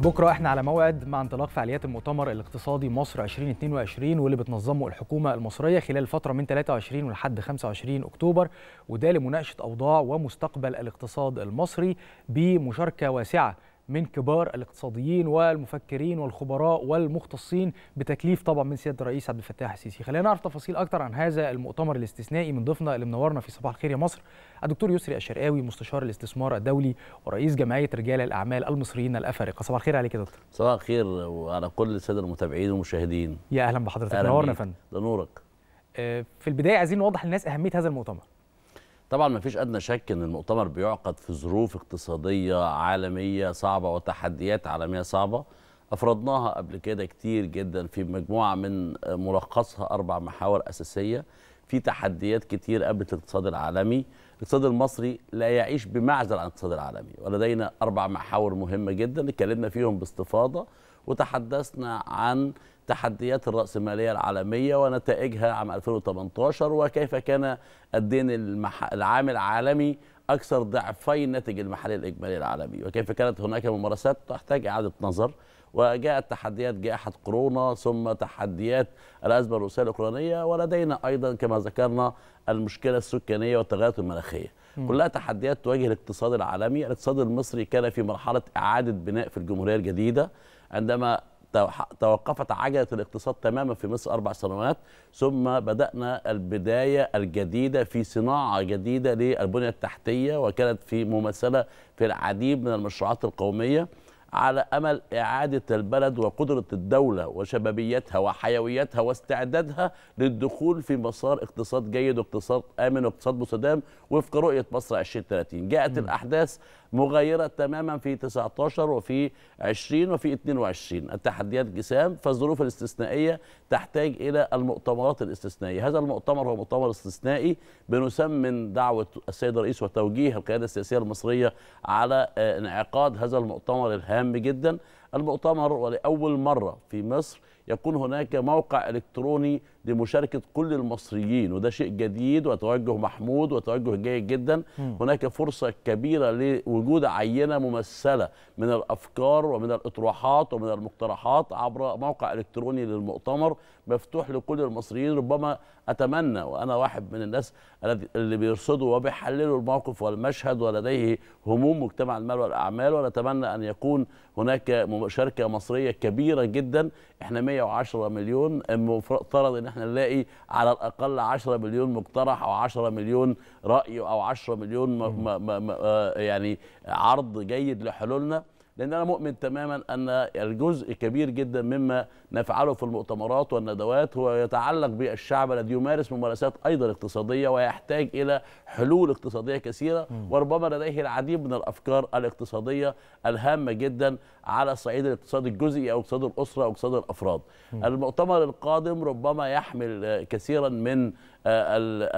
بكرة احنا على موعد مع انطلاق فعاليات المؤتمر الاقتصادي مصر 2022 واللي بتنظمه الحكومة المصرية خلال الفترة من 23 لحد 25 أكتوبر وده لمناقشة أوضاع ومستقبل الاقتصاد المصري بمشاركة واسعة من كبار الاقتصاديين والمفكرين والخبراء والمختصين بتكليف طبعا من سياده الرئيس عبد الفتاح السيسي خلينا نعرف تفاصيل اكتر عن هذا المؤتمر الاستثنائي من ضيفنا اللي منورنا في صباح الخير يا مصر الدكتور يسري الشرقاوي مستشار الاستثمار الدولي ورئيس جمعيه رجال الاعمال المصريين الافارقه صباح الخير عليك يا دكتور صباح الخير وعلى كل الساده المتابعين والمشاهدين يا اهلا بحضرتك منورنا يا فندم ده نورك آه، في البدايه عايزين نوضح للناس اهميه هذا المؤتمر طبعا ما فيش ادنى شك ان المؤتمر بيعقد في ظروف اقتصاديه عالميه صعبه وتحديات عالميه صعبه افرضناها قبل كده كتير جدا في مجموعه من ملخصها اربع محاور اساسيه في تحديات كتير قبل الاقتصاد العالمي الاقتصاد المصري لا يعيش بمعزل عن الاقتصاد العالمي ولدينا اربع محاور مهمه جدا اتكلمنا فيهم باستفاضه وتحدثنا عن تحديات الرأسمالية العالمية ونتائجها عام 2018 وكيف كان الدين المح... العام العالمي أكثر ضعفي الناتج المحلي الإجمالي العالمي وكيف كانت هناك ممارسات تحتاج إعادة نظر وجاءت تحديات جائحة كورونا ثم تحديات الأزمة الروسية الأوكرانية ولدينا أيضا كما ذكرنا المشكلة السكانية والتغيرات المناخية كلها تحديات تواجه الاقتصاد العالمي الاقتصاد المصري كان في مرحلة إعادة بناء في الجمهورية الجديدة عندما توقفت عجلة الاقتصاد تماما في مصر أربع سنوات ثم بدأنا البداية الجديدة في صناعة جديدة للبنية التحتية وكانت في مماثلة في العديد من المشروعات القومية على أمل إعادة البلد وقدرة الدولة وشبابيتها وحيويتها واستعدادها للدخول في مسار اقتصاد جيد واقتصاد آمن واقتصاد مستدام وفق رؤية مصر 2030 جاءت م. الأحداث مغايرة تماما في 19 وفي 20 وفي 22 التحديات جسام فالظروف الاستثنائية تحتاج إلى المؤتمرات الاستثنائية هذا المؤتمر هو مؤتمر استثنائي بنسمن دعوة السيد الرئيس وتوجيه القيادة السياسية المصرية على آه، انعقاد هذا المؤتمر الهام جدا المؤتمر ولأول مرة في مصر يكون هناك موقع إلكتروني لمشاركه كل المصريين وده شيء جديد وتوجه محمود وتوجه جيد جدا م. هناك فرصه كبيره لوجود عينه ممثله من الافكار ومن الاطروحات ومن المقترحات عبر موقع الكتروني للمؤتمر مفتوح لكل المصريين ربما اتمنى وانا واحد من الناس اللي بيرصدوا وبيحللوا الموقف والمشهد ولديه هموم مجتمع المال والاعمال ونتمنى ان يكون هناك مشاركه مصريه كبيره جدا احنا 110 مليون مفترض احنا نلاقي على الاقل 10 مليون مقترح او 10 مليون راي او 10 مليون م م م آه، يعني عرض جيد لحلولنا لان انا مؤمن تماما ان الجزء كبير جدا مما نفعله في المؤتمرات والندوات هو يتعلق بالشعب الذي يمارس ممارسات ايضا اقتصاديه ويحتاج الى حلول اقتصاديه كثيره وربما لديه العديد من الافكار الاقتصاديه الهامه جدا على الصعيد الاقتصاد الجزئي او اقتصاد الاسره او اقتصاد الافراد. المؤتمر القادم ربما يحمل كثيرا من آه،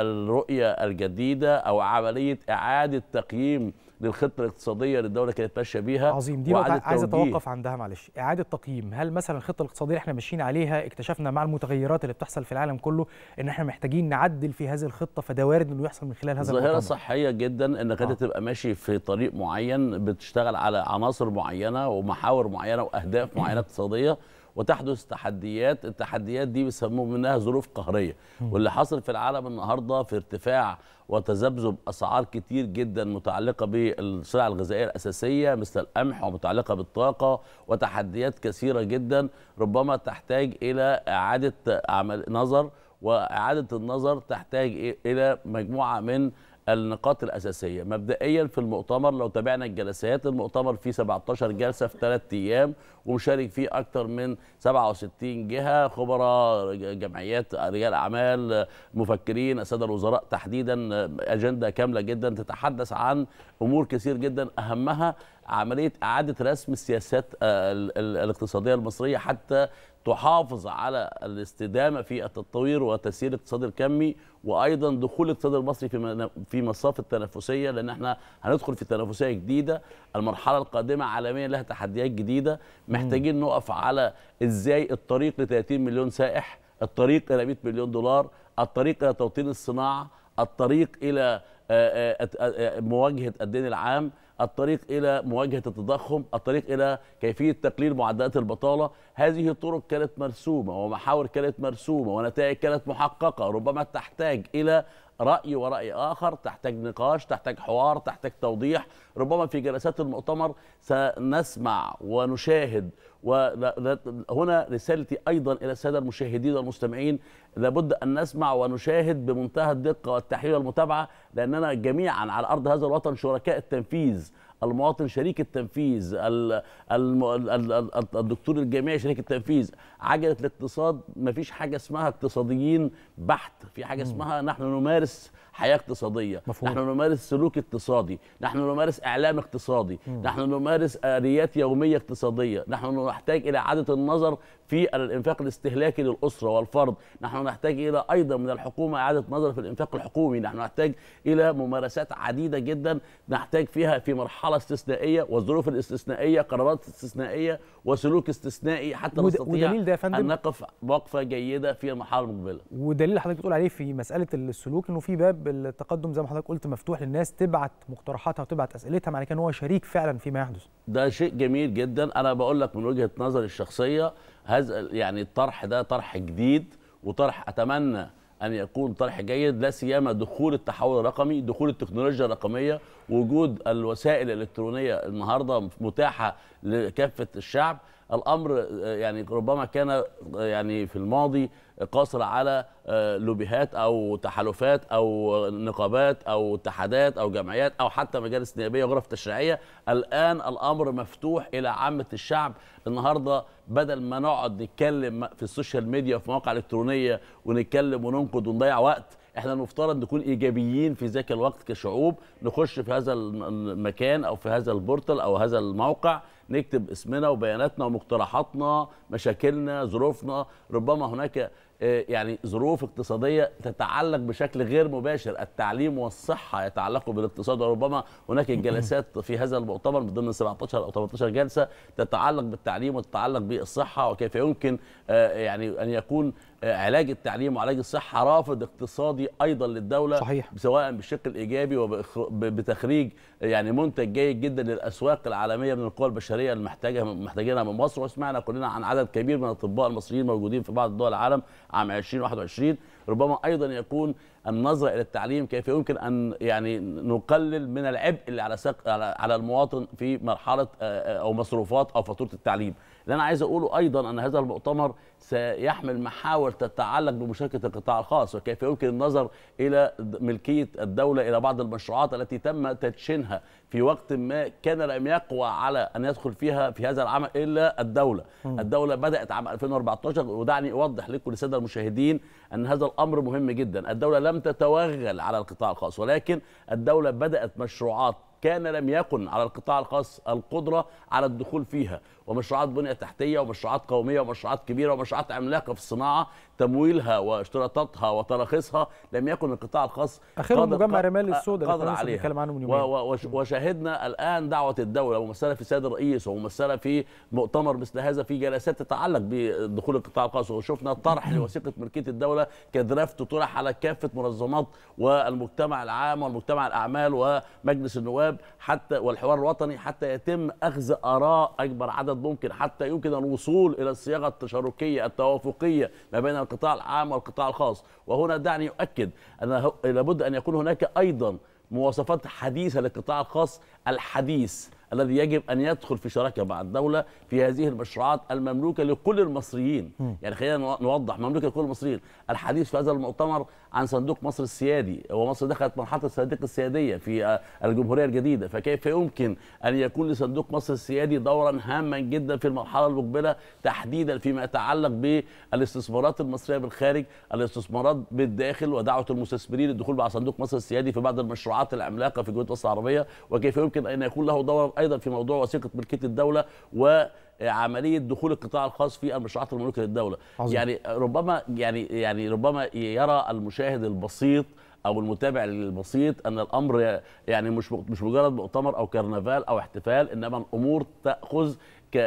الرؤيه الجديده او عمليه اعاده تقييم للخطه الاقتصاديه اللي الدوله كانت ماشيه بيها عظيم دي بقى عايز اتوقف عندها معلش اعاده تقييم هل مثلا الخطه الاقتصاديه اللي احنا ماشيين عليها اكتشفنا مع المتغيرات اللي بتحصل في العالم كله ان احنا محتاجين نعدل في هذه الخطه فده وارد انه يحصل من خلال هذا ظاهره صحيه جدا انك انت آه. تبقى ماشي في طريق معين بتشتغل على عناصر معينه ومحاور معينه واهداف معينه اقتصاديه وتحدث تحديات التحديات دي بيسموه منها ظروف قهريه واللي حصل في العالم النهارده في ارتفاع وتذبذب اسعار كتير جدا متعلقه بالسلع الغذائيه الاساسيه مثل القمح ومتعلقه بالطاقه وتحديات كثيره جدا ربما تحتاج الى اعاده عمل نظر واعاده النظر تحتاج الى مجموعه من النقاط الأساسية مبدئيا في المؤتمر لو تابعنا الجلسات المؤتمر فيه 17 جلسة في 3 أيام ومشارك فيه أكثر من 67 جهة خبراء جمعيات رجال أعمال مفكرين السادة الوزراء تحديدا أجندة كاملة جدا تتحدث عن أمور كثير جدا أهمها عملية إعادة رسم السياسات الاقتصادية المصرية حتى تحافظ على الاستدامه في التطوير وتسيير الاقتصاد الكمي وايضا دخول الاقتصاد المصري في في مصاف التنافسيه لان احنا هندخل في تنافسيه جديده المرحله القادمه عالميا لها تحديات جديده محتاجين نقف على ازاي الطريق ل 30 مليون سائح الطريق الى 100 مليون دولار الطريق الى توطين الصناعه الطريق الى مواجهه الدين العام الطريق الى مواجهه التضخم الطريق الى كيفيه تقليل معدلات البطاله هذه الطرق كانت مرسومه ومحاور كانت مرسومه ونتائج كانت محققه ربما تحتاج الى راي وراي اخر تحتاج نقاش تحتاج حوار تحتاج توضيح ربما في جلسات المؤتمر سنسمع ونشاهد وهنا رسالتي ايضا الى الساده المشاهدين والمستمعين لابد ان نسمع ونشاهد بمنتهى الدقه والتحليل والمتابعه لاننا جميعا على ارض هذا الوطن شركاء التنفيذ المواطن شريك التنفيذ الدكتور الجامعي شريك التنفيذ عجله الاقتصاد ما فيش حاجه اسمها اقتصاديين بحت في حاجه اسمها نحن نمارس حياه اقتصاديه مفهوم. نحن نمارس سلوك اقتصادي نحن نمارس اعلام اقتصادي مم. نحن نمارس اليات يوميه اقتصاديه نحن نحتاج الى اعاده النظر في الانفاق الاستهلاكي للاسره والفرد نحن نحتاج الى ايضا من الحكومه اعاده نظر في الانفاق الحكومي نحن نحتاج الى ممارسات عديده جدا نحتاج فيها في مرحله استثنائيه والظروف الاستثنائيه قرارات استثنائيه وسلوك استثنائي حتى نستطيع ودليل ده يا فندم ان نقف وقفه جيده في المرحله المقبله ودليل حضرتك بتقول عليه في مساله السلوك انه في باب التقدم زي ما حضرتك قلت مفتوح للناس تبعت مقترحاتها وتبعت اسئلتها معنى كان هو شريك فعلا فيما يحدث ده شيء جميل جدا انا بقول لك من وجهه نظري الشخصيه هذا يعني الطرح ده طرح جديد وطرح اتمنى ان يكون طرح جيد لا سيما دخول التحول الرقمي دخول التكنولوجيا الرقميه وجود الوسائل الالكترونيه النهارده متاحه لكافه الشعب الامر يعني ربما كان يعني في الماضي قاصر على آه، لوبيهات او تحالفات او نقابات او اتحادات او جمعيات او حتى مجالس نيابيه وغرف تشريعيه الان الامر مفتوح الى عامه الشعب النهارده بدل ما نقعد نتكلم في السوشيال ميديا وفي مواقع الكترونيه ونتكلم وننقد ونضيع وقت احنا نفترض نكون ايجابيين في ذاك الوقت كشعوب نخش في هذا المكان او في هذا البورتال او هذا الموقع نكتب اسمنا وبياناتنا ومقترحاتنا مشاكلنا ظروفنا ربما هناك آه، يعني ظروف اقتصاديه تتعلق بشكل غير مباشر التعليم والصحه يتعلقوا بالاقتصاد وربما هناك جلسات في هذا المؤتمر من ضمن 17 او 18 جلسه تتعلق بالتعليم وتتعلق بالصحه وكيف يمكن آه، يعني ان يكون آه، علاج التعليم وعلاج الصحه رافد اقتصادي ايضا للدوله صحيح. سواء بشكل ايجابي وبتخريج يعني منتج جيد جدا للاسواق العالميه من القوى البشريه المحتاجه محتاجينها من مصر وسمعنا كلنا عن عدد كبير من الاطباء المصريين موجودين في بعض دول العالم عام 2021 ربما ايضا يكون النظره الى التعليم كيف يمكن ان يعني نقلل من العبء اللي على على المواطن في مرحله آه، آه، او مصروفات او فاتوره التعليم اللي انا عايز اقوله ايضا ان هذا المؤتمر سيحمل محاور تتعلق بمشاركه القطاع الخاص وكيف يمكن النظر الى ملكيه الدوله الى بعض المشروعات التي تم تدشينها في وقت ما كان لم يقوى على ان يدخل فيها في هذا العمل الا الدوله الدوله بدات عام 2014 ودعني اوضح لكم للساده المشاهدين ان هذا الامر مهم جدا الدوله لم تتوغل على القطاع الخاص ولكن الدوله بدات مشروعات كان لم يكن على القطاع الخاص القدرة على الدخول فيها ومشروعات بنيه تحتيه ومشروعات قوميه ومشروعات كبيره ومشروعات عملاقه في الصناعه تمويلها واشتراطاتها وتراخيصها لم يكن القطاع الخاص اخرهم مجمع رمال السوداء قادر عليها بنتكلم عنه من يومين وشاهدنا الان دعوه الدوله ممثله في السيد الرئيس وممثله في مؤتمر مثل هذا في جلسات تتعلق بدخول القطاع الخاص وشفنا طرح لوثيقه ملكيه الدوله كدرافت طرح على كافه منظمات والمجتمع العام والمجتمع الاعمال ومجلس النواب حتى والحوار الوطني حتى يتم اخذ اراء اكبر عدد ممكن حتى يمكن الوصول الى الصياغه التشاركيه التوافقيه ما بين القطاع العام والقطاع الخاص وهنا دعني اؤكد ان لابد ان يكون هناك ايضا مواصفات حديثه للقطاع الخاص الحديث الذي يجب ان يدخل في شراكه مع الدوله في هذه المشروعات المملوكه لكل المصريين م. يعني خلينا نوضح مملوكه لكل المصريين الحديث في هذا المؤتمر عن صندوق مصر السيادي ومصر دخلت مرحله الصناديق السياديه في آه، الجمهوريه الجديده فكيف يمكن ان يكون لصندوق مصر السيادي دورا هاما جدا في المرحله المقبله تحديدا فيما يتعلق بالاستثمارات المصريه بالخارج الاستثمارات بالداخل ودعوه المستثمرين للدخول مع صندوق مصر السيادي في بعض المشروعات العملاقه في جهود مصر العربيه وكيف يمكن ان يكون له دورا ايضا في موضوع وثيقه ملكيه الدوله و عمليه دخول القطاع الخاص في المشروعات المملوكه للدوله عظيم. يعني ربما يعني يعني ربما يرى المشاهد البسيط او المتابع البسيط ان الامر يعني مش مش مجرد مؤتمر او كرنفال او احتفال انما الامور تاخذ ك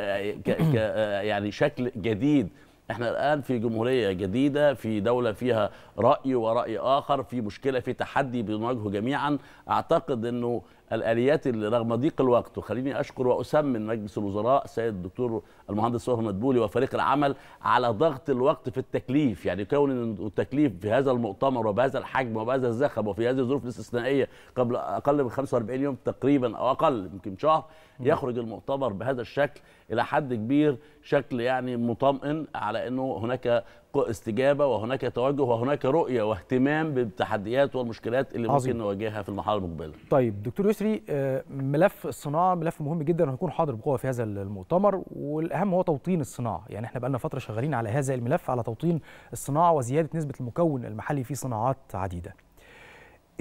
ك يعني شكل جديد احنا الان في جمهوريه جديده في دوله فيها راي وراي اخر في مشكله في تحدي بنواجهه جميعا اعتقد انه الاليات اللي رغم ضيق الوقت وخليني اشكر واسمن مجلس الوزراء سيد الدكتور المهندس صهر مدبولي وفريق العمل على ضغط الوقت في التكليف يعني كون التكليف في هذا المؤتمر وبهذا الحجم وبهذا الزخم وفي هذه الظروف الاستثنائيه قبل اقل من 45 يوم تقريبا او اقل يمكن شهر يخرج المؤتمر بهذا الشكل الى حد كبير شكل يعني مطمئن على انه هناك استجابه وهناك توجه وهناك رؤيه واهتمام بالتحديات والمشكلات اللي عظيم. ممكن نواجهها في المرحله المقبله. طيب دكتور يسري آه، ملف الصناعه ملف مهم جدا وهيكون حاضر بقوه في هذا المؤتمر والاهم هو توطين الصناعه، يعني احنا بقالنا فتره شغالين على هذا الملف على توطين الصناعه وزياده نسبه المكون المحلي في صناعات عديده.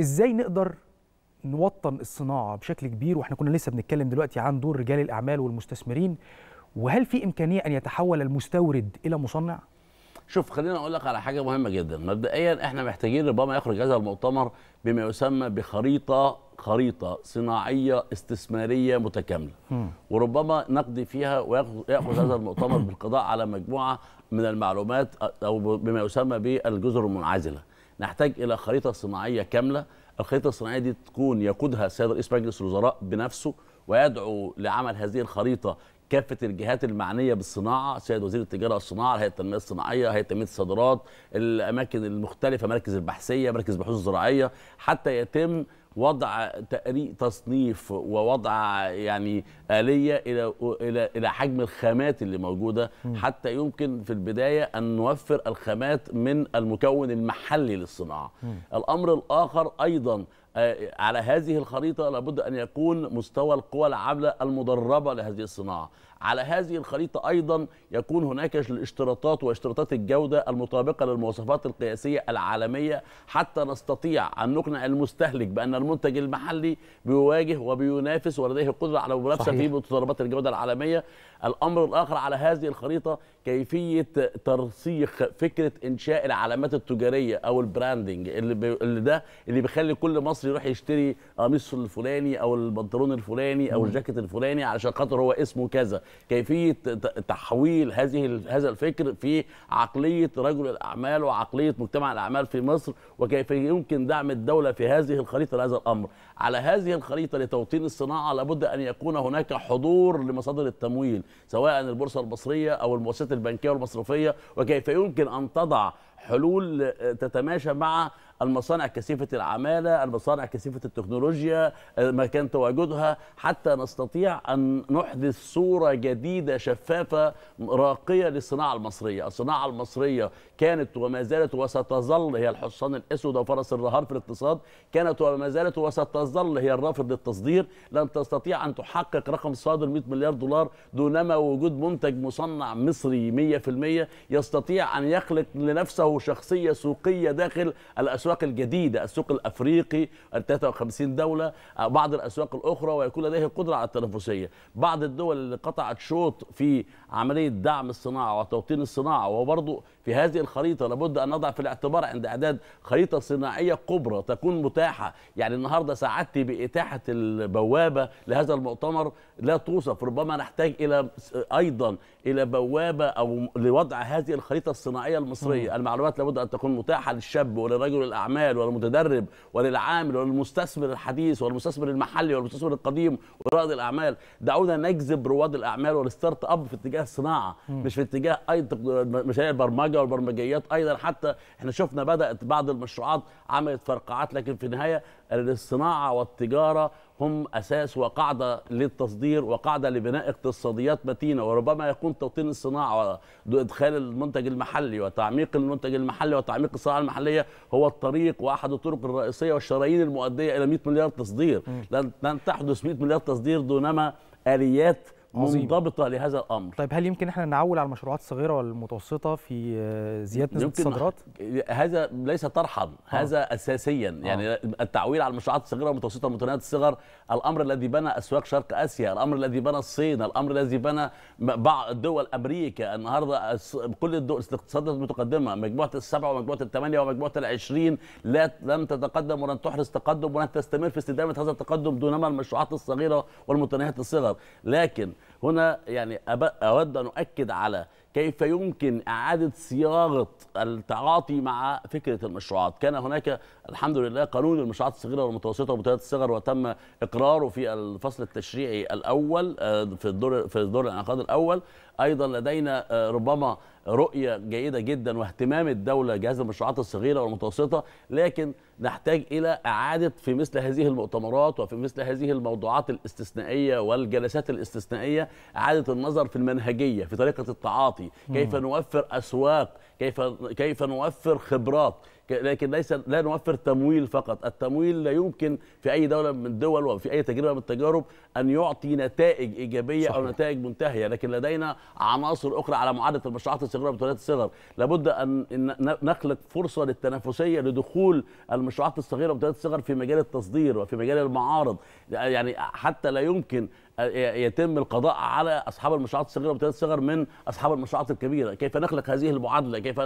ازاي نقدر نوطن الصناعه بشكل كبير واحنا كنا لسه بنتكلم دلوقتي عن دور رجال الاعمال والمستثمرين وهل في امكانيه ان يتحول المستورد الى مصنع؟ شوف خليني اقول لك على حاجه مهمه جدا مبدئيا احنا محتاجين ربما يخرج هذا المؤتمر بما يسمى بخريطه خريطه صناعيه استثماريه متكامله م. وربما نقضي فيها وياخذ هذا المؤتمر بالقضاء على مجموعه من المعلومات او بما يسمى بالجزر المنعزله نحتاج الى خريطه صناعيه كامله الخريطه الصناعيه دي تكون يقودها السيد رئيس مجلس الوزراء بنفسه ويدعو لعمل هذه الخريطه كافه الجهات المعنيه بالصناعه سيد وزير التجاره والصناعه هيئه التنميه الصناعيه هيئه تنميه الصادرات الاماكن المختلفه مراكز البحثيه مراكز البحوث الزراعيه حتى يتم وضع تصنيف ووضع يعني آلية إلى إلى إلى حجم الخامات اللي موجودة حتى يمكن في البداية أن نوفر الخامات من المكون المحلي للصناعة. الأمر الآخر أيضا آه، على هذه الخريطة لابد أن يكون مستوى القوى العاملة المدربة لهذه الصناعة على هذه الخريطة أيضا يكون هناك الاشتراطات واشتراطات الجودة المطابقة للمواصفات القياسية العالمية حتى نستطيع أن نقنع المستهلك بأن المنتج المحلي بيواجه وبينافس ولديه قدرة على المنافسة في متطلبات الجودة العالمية الأمر الآخر على هذه الخريطة كيفية ترسيخ فكرة إنشاء العلامات التجارية أو البراندنج اللي, اللي ده اللي بيخلي كل مصري يروح يشتري قميص الفلاني أو البنطلون الفلاني أو الجاكيت الفلاني علشان خاطر هو اسمه كذا كيفيه تحويل هذه هذا الفكر في عقليه رجل الاعمال وعقليه مجتمع الاعمال في مصر وكيف يمكن دعم الدوله في هذه الخريطه لهذا الامر على هذه الخريطه لتوطين الصناعه لابد ان يكون هناك حضور لمصادر التمويل سواء البورصه المصريه او المؤسسات البنكيه والمصرفيه وكيف يمكن ان تضع حلول آه، تتماشى مع المصانع كثيفة العمالة المصانع كثيفة التكنولوجيا آه، مكان تواجدها حتى نستطيع أن نحدث صورة جديدة شفافة راقية للصناعة المصرية الصناعة المصرية كانت وما زالت وستظل هي الحصان الاسود وفرس الرهار في الاقتصاد كانت وما زالت وستظل هي الرافض للتصدير لن تستطيع ان تحقق رقم صادر 100 مليار دولار دونما وجود منتج مصنع مصري 100% يستطيع ان يخلق لنفسه شخصيه سوقيه داخل الاسواق الجديده السوق الافريقي 53 دوله بعض الاسواق الاخرى ويكون لديه قدره على التنافسيه بعض الدول اللي قطعت شوط في عمليه دعم الصناعه وتوطين الصناعه وبرضه في هذه الخريطة لابد أن نضع في الاعتبار عند إعداد خريطة صناعية كبرى تكون متاحة يعني النهاردة سعادتي بإتاحة البوابة لهذا المؤتمر لا توصف ربما نحتاج إلى أيضا إلى بوابة أو لوضع هذه الخريطة الصناعية المصرية المعلومات لابد أن تكون متاحة للشاب ولرجل الأعمال والمتدرب وللعامل وللمستثمر الحديث والمستثمر المحلي والمستثمر القديم ورائد الأعمال دعونا نجذب رواد الأعمال والستارت أب في اتجاه الصناعة مش في اتجاه أي مشاريع البرمجة البرمجه والبرمجيات ايضا حتى احنا شفنا بدات بعض المشروعات عملت فرقعات لكن في النهايه الصناعه والتجاره هم اساس وقاعده للتصدير وقاعده لبناء اقتصاديات متينه وربما يكون توطين الصناعه وادخال المنتج المحلي وتعميق المنتج المحلي وتعميق الصناعه المحليه هو الطريق واحد الطرق الرئيسيه والشرايين المؤديه الى 100 مليار تصدير لن تحدث 100 مليار تصدير دونما اليات منضبطه لهذا الامر طيب هل يمكن احنا نعول على المشروعات الصغيره والمتوسطه في آه، زياده نسبه الصادرات هذا ليس طرحا آه. هذا أوه. اساسيا يعني أوه. التعويل على المشروعات الصغيره والمتوسطه والمتناهيه الصغر الامر الذي بنى اسواق شرق اسيا الامر الذي بنى الصين الامر الذي بنى بعض دول امريكا النهارده كل الدول الاقتصادات المتقدمه مجموعه السبعه ومجموعه الثمانيه ومجموعه العشرين لا لم تتقدم ولن تحرز تقدم ولن تستمر في استدامه هذا التقدم دونما المشروعات الصغيره والمتناهيه الصغر لكن هنا يعني أود أن أؤكد على كيف يمكن إعادة صياغة التعاطي مع فكرة المشروعات كان هناك الحمد لله قانون المشروعات الصغيرة والمتوسطة ومتوسطة الصغر وتم إقراره في الفصل التشريعي الأول آه، في الدور في الدور الانعقاد الأول أيضا لدينا آه، ربما رؤيه جيده جدا واهتمام الدوله جهاز المشروعات الصغيره والمتوسطه لكن نحتاج الى اعاده في مثل هذه المؤتمرات وفي مثل هذه الموضوعات الاستثنائيه والجلسات الاستثنائيه اعاده النظر في المنهجيه في طريقه التعاطي كيف نوفر اسواق كيف كيف نوفر خبرات لكن ليس لا نوفر تمويل فقط التمويل لا يمكن في اي دوله من الدول وفي اي تجربه من التجارب ان يعطي نتائج ايجابيه صحيح. او نتائج منتهيه لكن لدينا عناصر اخرى على معادله المشروعات الصغيره والمتوسطه الصغر لابد ان نخلق فرصه للتنافسيه لدخول المشروعات الصغيره والمتوسطه الصغر في مجال التصدير وفي مجال المعارض يعني حتى لا يمكن يتم القضاء على اصحاب المشروعات الصغيره ومنتجات الصغر من اصحاب المشروعات الكبيره، كيف نخلق هذه المعادله؟ كيف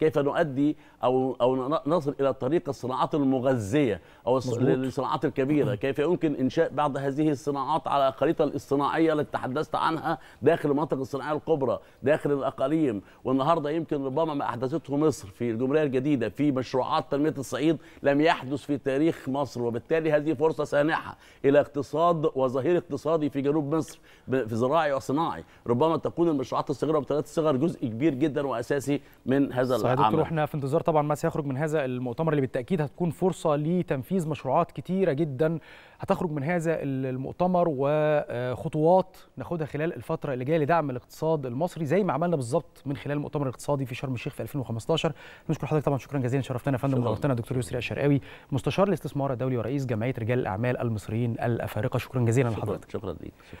كيف نؤدي او او نصل الى طريق الصناعات المغذيه او الصناعات الكبيره، كيف يمكن انشاء بعض هذه الصناعات على الخريطه الاصطناعيه التي تحدثت عنها داخل المناطق الصناعيه الكبرى، داخل الاقاليم، والنهارده يمكن ربما ما احدثته مصر في الجمهوريه الجديده في مشروعات تنميه الصعيد لم يحدث في تاريخ مصر، وبالتالي هذه فرصه سانحه الى اقتصاد وظهير اقتصاد الاقتصادي في جنوب مصر في زراعي وصناعي ربما تكون المشروعات الصغيره ومنتجات الصغر جزء كبير جدا واساسي من هذا العمل دكتور احنا في انتظار طبعا ما سيخرج من هذا المؤتمر اللي بالتاكيد هتكون فرصه لتنفيذ مشروعات كتيره جدا هتخرج من هذا المؤتمر وخطوات ناخدها خلال الفتره اللي جايه لدعم الاقتصاد المصري زي ما عملنا بالظبط من خلال المؤتمر الاقتصادي في شرم الشيخ في 2015 نشكر حضرتك طبعا شكرا جزيلا شرفتنا يا فندم ونورتنا دكتور يسري الشرقاوي مستشار الاستثمار الدولي ورئيس جمعيه رجال الاعمال المصريين الافارقه شكرا جزيلا لحضرتك شكرا ليك